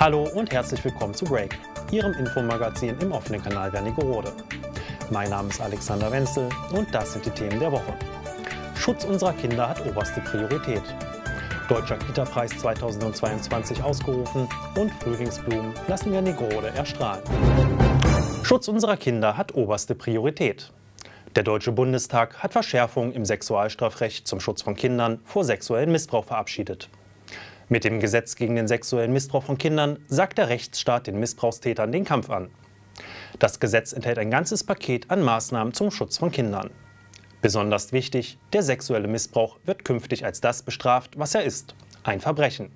Hallo und herzlich willkommen zu Break, Ihrem Infomagazin im offenen Kanal Wernigerode. Mein Name ist Alexander Wenzel und das sind die Themen der Woche. Schutz unserer Kinder hat oberste Priorität. Deutscher Kita-Preis 2022 ausgerufen und Frühlingsblumen lassen Wernigerode erstrahlen. Schutz unserer Kinder hat oberste Priorität. Der Deutsche Bundestag hat Verschärfungen im Sexualstrafrecht zum Schutz von Kindern vor sexuellem Missbrauch verabschiedet. Mit dem Gesetz gegen den sexuellen Missbrauch von Kindern sagt der Rechtsstaat den Missbrauchstätern den Kampf an. Das Gesetz enthält ein ganzes Paket an Maßnahmen zum Schutz von Kindern. Besonders wichtig, der sexuelle Missbrauch wird künftig als das bestraft, was er ist, ein Verbrechen.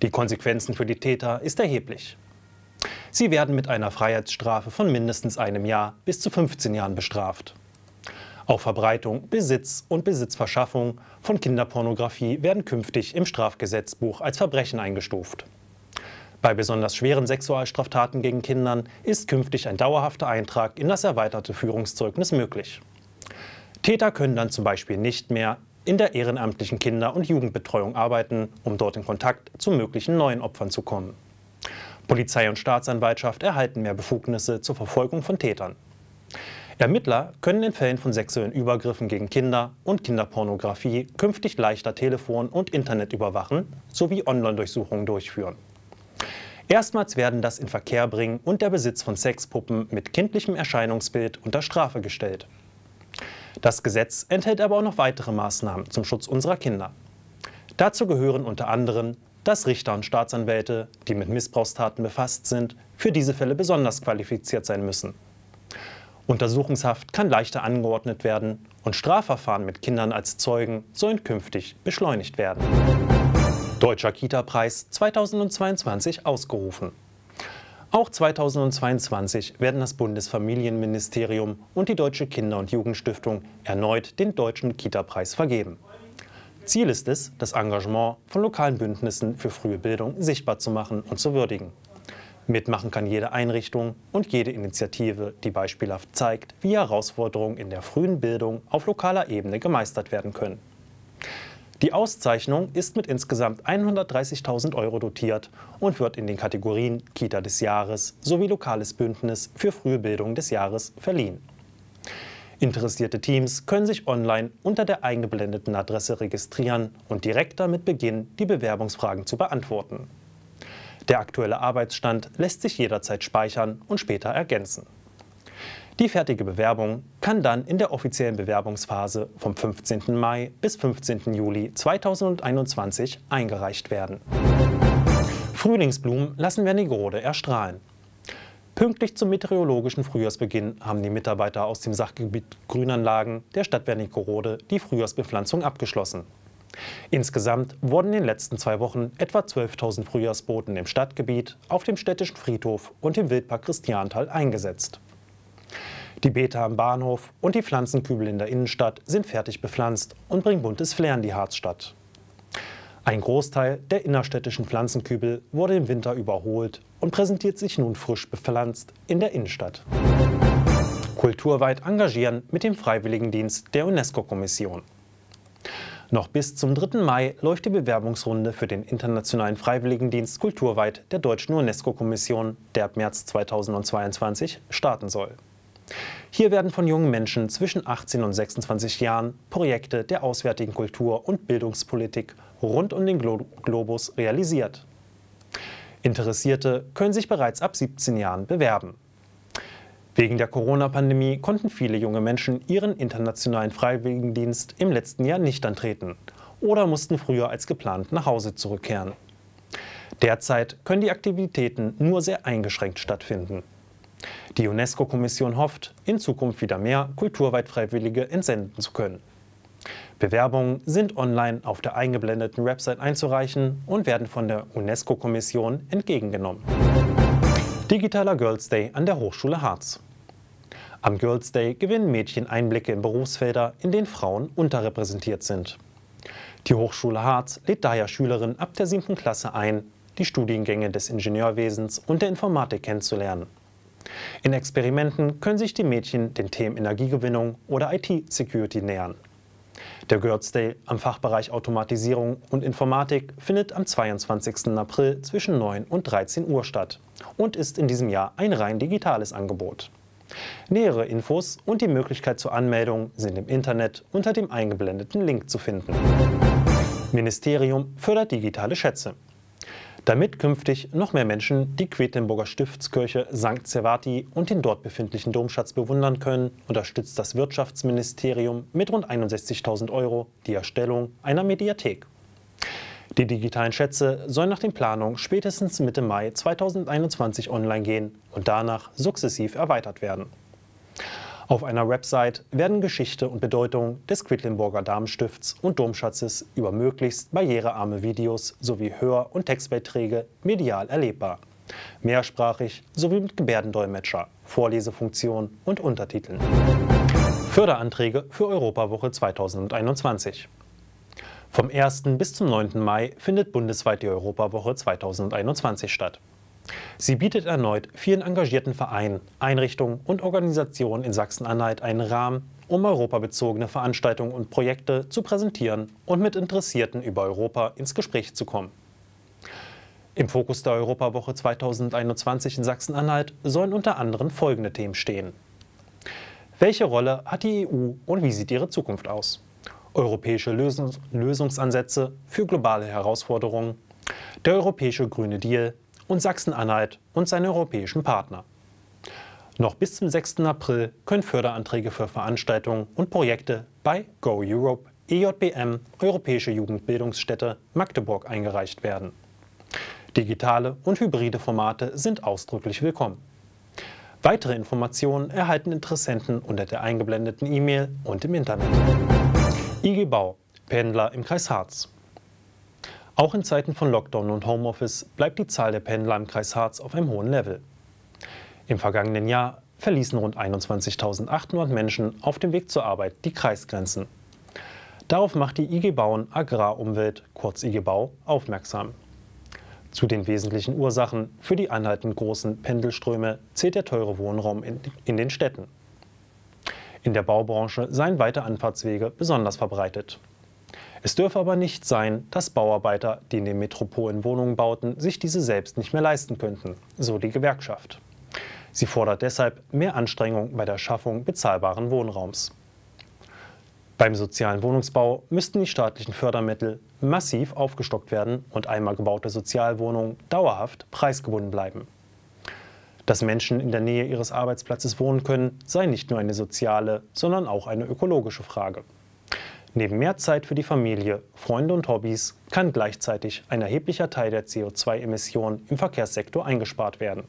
Die Konsequenzen für die Täter ist erheblich. Sie werden mit einer Freiheitsstrafe von mindestens einem Jahr bis zu 15 Jahren bestraft. Auch Verbreitung, Besitz und Besitzverschaffung von Kinderpornografie werden künftig im Strafgesetzbuch als Verbrechen eingestuft. Bei besonders schweren Sexualstraftaten gegen Kindern ist künftig ein dauerhafter Eintrag in das erweiterte Führungszeugnis möglich. Täter können dann zum Beispiel nicht mehr in der ehrenamtlichen Kinder- und Jugendbetreuung arbeiten, um dort in Kontakt zu möglichen neuen Opfern zu kommen. Polizei und Staatsanwaltschaft erhalten mehr Befugnisse zur Verfolgung von Tätern. Ermittler können in Fällen von sexuellen Übergriffen gegen Kinder und Kinderpornografie künftig leichter Telefon- und Internet überwachen sowie Online-Durchsuchungen durchführen. Erstmals werden das in Verkehr bringen und der Besitz von Sexpuppen mit kindlichem Erscheinungsbild unter Strafe gestellt. Das Gesetz enthält aber auch noch weitere Maßnahmen zum Schutz unserer Kinder. Dazu gehören unter anderem, dass Richter und Staatsanwälte, die mit Missbrauchstaten befasst sind, für diese Fälle besonders qualifiziert sein müssen. Untersuchungshaft kann leichter angeordnet werden und Strafverfahren mit Kindern als Zeugen sollen künftig beschleunigt werden. Deutscher Kita-Preis 2022 ausgerufen. Auch 2022 werden das Bundesfamilienministerium und die Deutsche Kinder- und Jugendstiftung erneut den Deutschen Kita-Preis vergeben. Ziel ist es, das Engagement von lokalen Bündnissen für frühe Bildung sichtbar zu machen und zu würdigen. Mitmachen kann jede Einrichtung und jede Initiative, die beispielhaft zeigt, wie Herausforderungen in der frühen Bildung auf lokaler Ebene gemeistert werden können. Die Auszeichnung ist mit insgesamt 130.000 Euro dotiert und wird in den Kategorien Kita des Jahres sowie Lokales Bündnis für frühe Bildung des Jahres verliehen. Interessierte Teams können sich online unter der eingeblendeten Adresse registrieren und direkt damit beginnen, die Bewerbungsfragen zu beantworten. Der aktuelle Arbeitsstand lässt sich jederzeit speichern und später ergänzen. Die fertige Bewerbung kann dann in der offiziellen Bewerbungsphase vom 15. Mai bis 15. Juli 2021 eingereicht werden. Frühlingsblumen lassen Wernigerode erstrahlen. Pünktlich zum meteorologischen Frühjahrsbeginn haben die Mitarbeiter aus dem Sachgebiet Grünanlagen der Stadt Wernigerode die Frühjahrsbepflanzung abgeschlossen. Insgesamt wurden in den letzten zwei Wochen etwa 12.000 Frühjahrsboten im Stadtgebiet, auf dem städtischen Friedhof und im Wildpark Christianthal eingesetzt. Die Beete am Bahnhof und die Pflanzenkübel in der Innenstadt sind fertig bepflanzt und bringen buntes Flair in die Harzstadt. Ein Großteil der innerstädtischen Pflanzenkübel wurde im Winter überholt und präsentiert sich nun frisch bepflanzt in der Innenstadt. Kulturweit engagieren mit dem Freiwilligendienst der UNESCO-Kommission. Noch bis zum 3. Mai läuft die Bewerbungsrunde für den Internationalen Freiwilligendienst Kulturweit der Deutschen UNESCO-Kommission, der ab März 2022 starten soll. Hier werden von jungen Menschen zwischen 18 und 26 Jahren Projekte der auswärtigen Kultur- und Bildungspolitik rund um den Glo Globus realisiert. Interessierte können sich bereits ab 17 Jahren bewerben. Wegen der Corona-Pandemie konnten viele junge Menschen ihren internationalen Freiwilligendienst im letzten Jahr nicht antreten oder mussten früher als geplant nach Hause zurückkehren. Derzeit können die Aktivitäten nur sehr eingeschränkt stattfinden. Die UNESCO-Kommission hofft, in Zukunft wieder mehr kulturweit Freiwillige entsenden zu können. Bewerbungen sind online auf der eingeblendeten Website einzureichen und werden von der UNESCO-Kommission entgegengenommen. Digitaler Girls Day an der Hochschule Harz. Am Girls' Day gewinnen Mädchen Einblicke in Berufsfelder, in denen Frauen unterrepräsentiert sind. Die Hochschule Harz lädt daher Schülerinnen ab der 7. Klasse ein, die Studiengänge des Ingenieurwesens und der Informatik kennenzulernen. In Experimenten können sich die Mädchen den Themen Energiegewinnung oder IT-Security nähern. Der Girls Day am Fachbereich Automatisierung und Informatik findet am 22. April zwischen 9 und 13 Uhr statt und ist in diesem Jahr ein rein digitales Angebot. Nähere Infos und die Möglichkeit zur Anmeldung sind im Internet unter dem eingeblendeten Link zu finden. Ministerium fördert digitale Schätze. Damit künftig noch mehr Menschen die Quedlinburger Stiftskirche St. Servati und den dort befindlichen Domschatz bewundern können, unterstützt das Wirtschaftsministerium mit rund 61.000 Euro die Erstellung einer Mediathek. Die digitalen Schätze sollen nach den Planungen spätestens Mitte Mai 2021 online gehen und danach sukzessiv erweitert werden. Auf einer Website werden Geschichte und Bedeutung des Quedlinburger Damenstifts und Domschatzes über möglichst barrierearme Videos sowie Hör- und Textbeiträge medial erlebbar. Mehrsprachig sowie mit Gebärdendolmetscher, Vorlesefunktion und Untertiteln. Förderanträge für Europawoche 2021. Vom 1. bis zum 9. Mai findet bundesweit die Europawoche 2021 statt. Sie bietet erneut vielen engagierten Vereinen, Einrichtungen und Organisationen in Sachsen-Anhalt einen Rahmen, um europabezogene Veranstaltungen und Projekte zu präsentieren und mit Interessierten über Europa ins Gespräch zu kommen. Im Fokus der Europawoche 2021 in Sachsen-Anhalt sollen unter anderem folgende Themen stehen. Welche Rolle hat die EU und wie sieht ihre Zukunft aus? europäische Lösungs Lösungsansätze für globale Herausforderungen, der europäische Grüne Deal und Sachsen-Anhalt und seine europäischen Partner. Noch bis zum 6. April können Förderanträge für Veranstaltungen und Projekte bei Go Europe EJBM Europäische Jugendbildungsstätte Magdeburg eingereicht werden. Digitale und hybride Formate sind ausdrücklich willkommen. Weitere Informationen erhalten Interessenten unter der eingeblendeten E-Mail und im Internet. IG Bau, Pendler im Kreis Harz. Auch in Zeiten von Lockdown und Homeoffice bleibt die Zahl der Pendler im Kreis Harz auf einem hohen Level. Im vergangenen Jahr verließen rund 21.800 Menschen auf dem Weg zur Arbeit die Kreisgrenzen. Darauf macht die IG Bauen Agrarumwelt, kurz IG Bau, aufmerksam. Zu den wesentlichen Ursachen für die anhaltend großen Pendelströme zählt der teure Wohnraum in, den Städten. In der Baubranche seien weite Anfahrtswege besonders verbreitet. Es dürfe aber nicht sein, dass Bauarbeiter, die in den Metropolen Wohnungen bauten, sich diese selbst nicht mehr leisten könnten, so die Gewerkschaft. Sie fordert deshalb mehr Anstrengung bei der Schaffung bezahlbaren Wohnraums. Beim sozialen Wohnungsbau müssten die staatlichen Fördermittel massiv aufgestockt werden und einmal gebaute Sozialwohnungen dauerhaft preisgebunden bleiben. Dass Menschen in der Nähe ihres Arbeitsplatzes wohnen können, sei nicht nur eine soziale, sondern auch eine ökologische Frage. Neben mehr Zeit für die Familie, Freunde und Hobbys kann gleichzeitig ein erheblicher Teil der CO2-Emissionen im Verkehrssektor eingespart werden.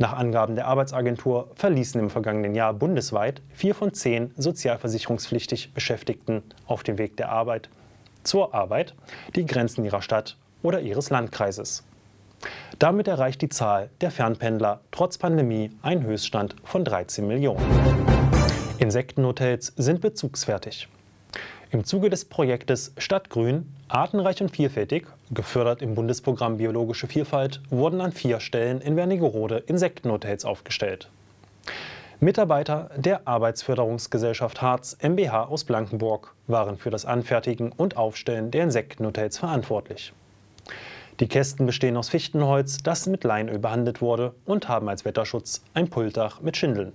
Nach Angaben der Arbeitsagentur verließen im vergangenen Jahr bundesweit vier von zehn sozialversicherungspflichtig Beschäftigten auf dem Weg der Arbeit zur Arbeit die Grenzen ihrer Stadt oder ihres Landkreises. Damit erreicht die Zahl der Fernpendler trotz Pandemie einen Höchststand von 13 Millionen. Insektenhotels sind bezugsfertig. Im Zuge des Projektes Stadtgrün, artenreich und vielfältig, gefördert im Bundesprogramm Biologische Vielfalt, wurden an vier Stellen in Wernigerode Insektenhotels aufgestellt. Mitarbeiter der Arbeitsförderungsgesellschaft Harz MBH aus Blankenburg waren für das Anfertigen und Aufstellen der Insektenhotels verantwortlich. Die Kästen bestehen aus Fichtenholz, das mit Leinöl behandelt wurde und haben als Wetterschutz ein Pultdach mit Schindeln.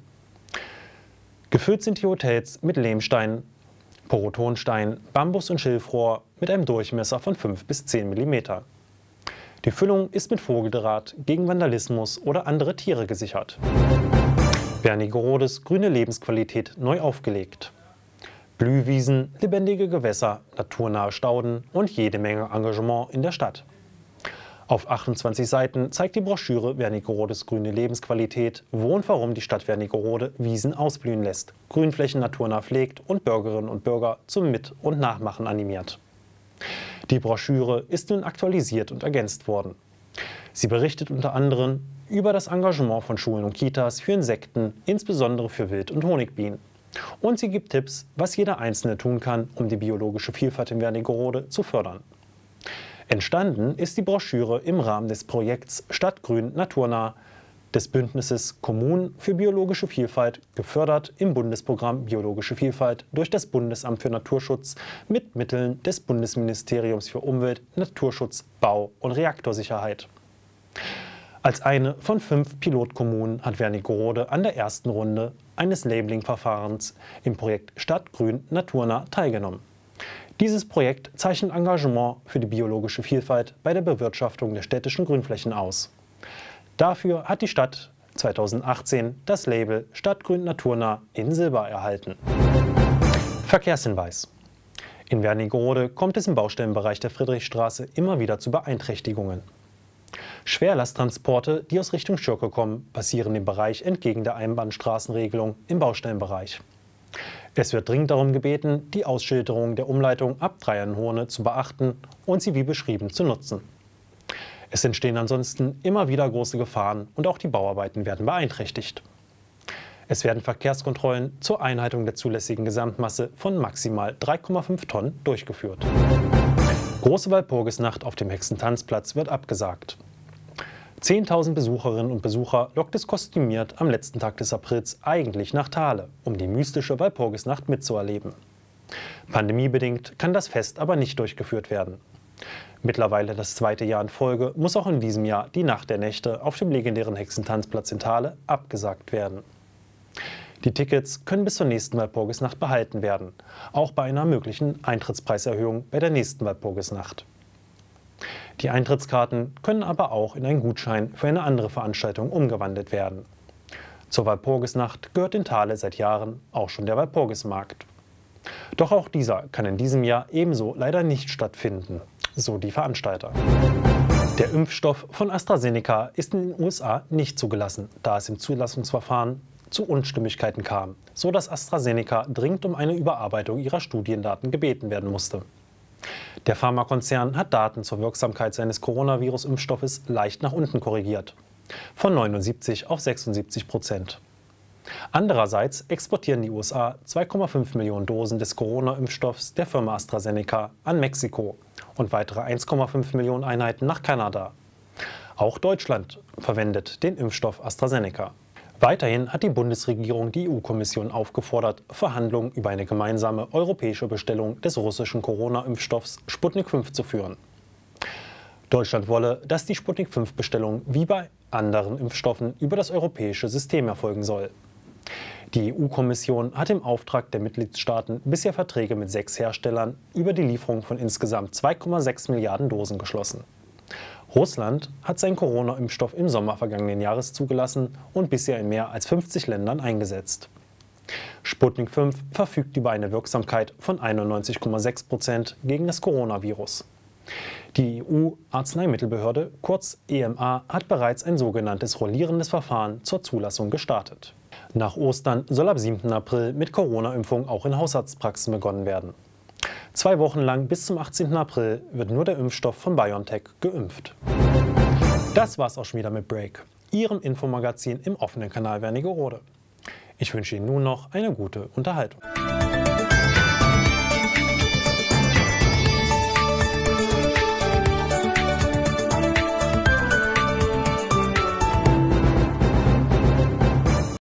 Gefüllt sind die Hotels mit Lehmsteinen, Porotonstein, Bambus und Schilfrohr mit einem Durchmesser von 5 bis 10 mm. Die Füllung ist mit Vogeldraht gegen Vandalismus oder andere Tiere gesichert. Wernigerodes grüne Lebensqualität neu aufgelegt. Blühwiesen, lebendige Gewässer, naturnahe Stauden und jede Menge Engagement in der Stadt. Auf 28 Seiten zeigt die Broschüre Wernigerodes grüne Lebensqualität, wo und warum die Stadt Wernigerode Wiesen ausblühen lässt, Grünflächen naturnah pflegt und Bürgerinnen und Bürger zum Mit- und Nachmachen animiert. Die Broschüre ist nun aktualisiert und ergänzt worden. Sie berichtet unter anderem über das Engagement von Schulen und Kitas für Insekten, insbesondere für Wild- und Honigbienen. Und sie gibt Tipps, was jeder Einzelne tun kann, um die biologische Vielfalt in Wernigerode zu fördern. Entstanden ist die Broschüre im Rahmen des Projekts Stadtgrün naturnah des Bündnisses Kommunen für biologische Vielfalt, gefördert im Bundesprogramm Biologische Vielfalt durch das Bundesamt für Naturschutz mit Mitteln des Bundesministeriums für Umwelt, Naturschutz, Bau und Reaktorsicherheit. Als eine von fünf Pilotkommunen hat Wernigerode an der ersten Runde eines Labeling-Verfahrens im Projekt Stadtgrün naturnah teilgenommen. Dieses Projekt zeichnet Engagement für die biologische Vielfalt bei der Bewirtschaftung der städtischen Grünflächen aus. Dafür hat die Stadt 2018 das Label Stadtgrün Naturnah in Silber erhalten. Verkehrshinweis. In Wernigerode kommt es im Baustellenbereich der Friedrichstraße immer wieder zu Beeinträchtigungen. Schwerlasttransporte, die aus Richtung Schürke kommen, passieren im Bereich entgegen der Einbahnstraßenregelung im Baustellenbereich. Es wird dringend darum gebeten, die Ausschilderung der Umleitung ab Dreiernhorne zu beachten und sie wie beschrieben zu nutzen. Es entstehen ansonsten immer wieder große Gefahren und auch die Bauarbeiten werden beeinträchtigt. Es werden Verkehrskontrollen zur Einhaltung der zulässigen Gesamtmasse von maximal 3,5 Tonnen durchgeführt. Große Walpurgisnacht auf dem Hexentanzplatz wird abgesagt. 10.000 Besucherinnen und Besucher lockt es kostümiert am letzten Tag des Aprils eigentlich nach Thale, um die mystische Walpurgisnacht mitzuerleben. Pandemiebedingt kann das Fest aber nicht durchgeführt werden. Mittlerweile das zweite Jahr in Folge muss auch in diesem Jahr die Nacht der Nächte auf dem legendären Hexentanzplatz in Thale abgesagt werden. Die Tickets können bis zur nächsten Walpurgisnacht behalten werden, auch bei einer möglichen Eintrittspreiserhöhung bei der nächsten Walpurgisnacht. Die Eintrittskarten können aber auch in einen Gutschein für eine andere Veranstaltung umgewandelt werden. Zur Walpurgisnacht gehört in Thale seit Jahren auch schon der Walpurgismarkt. Doch auch dieser kann in diesem Jahr ebenso leider nicht stattfinden, so die Veranstalter. Der Impfstoff von AstraZeneca ist in den USA nicht zugelassen, da es im Zulassungsverfahren zu Unstimmigkeiten kam, so dass AstraZeneca dringend um eine Überarbeitung ihrer Studiendaten gebeten werden musste. Der Pharmakonzern hat Daten zur Wirksamkeit seines Coronavirus-Impfstoffes leicht nach unten korrigiert. Von 79 auf 76 Prozent. Andererseits exportieren die USA 2,5 Millionen Dosen des Corona-Impfstoffs der Firma AstraZeneca an Mexiko und weitere 1,5 Millionen Einheiten nach Kanada. Auch Deutschland verwendet den Impfstoff AstraZeneca. Weiterhin hat die Bundesregierung die EU-Kommission aufgefordert, Verhandlungen über eine gemeinsame europäische Bestellung des russischen Corona-Impfstoffs Sputnik 5 zu führen. Deutschland wolle, dass die Sputnik 5-Bestellung wie bei anderen Impfstoffen über das europäische System erfolgen soll. Die EU-Kommission hat im Auftrag der Mitgliedstaaten bisher Verträge mit sechs Herstellern über die Lieferung von insgesamt 2,6 Milliarden Dosen geschlossen. Russland hat seinen Corona-Impfstoff im Sommer vergangenen Jahres zugelassen und bisher in mehr als 50 Ländern eingesetzt. Sputnik 5 verfügt über eine Wirksamkeit von 91,6 Prozent gegen das Coronavirus. Die EU-Arzneimittelbehörde, kurz EMA, hat bereits ein sogenanntes rollierendes Verfahren zur Zulassung gestartet. Nach Ostern soll ab 7. April mit Corona-Impfung auch in Hausarztpraxen begonnen werden. Zwei Wochen lang bis zum 18. April wird nur der Impfstoff von BioNTech geimpft. Das war's auch schon wieder mit Break, Ihrem Infomagazin im offenen Kanal Wernigerode. Ich wünsche Ihnen nun noch eine gute Unterhaltung.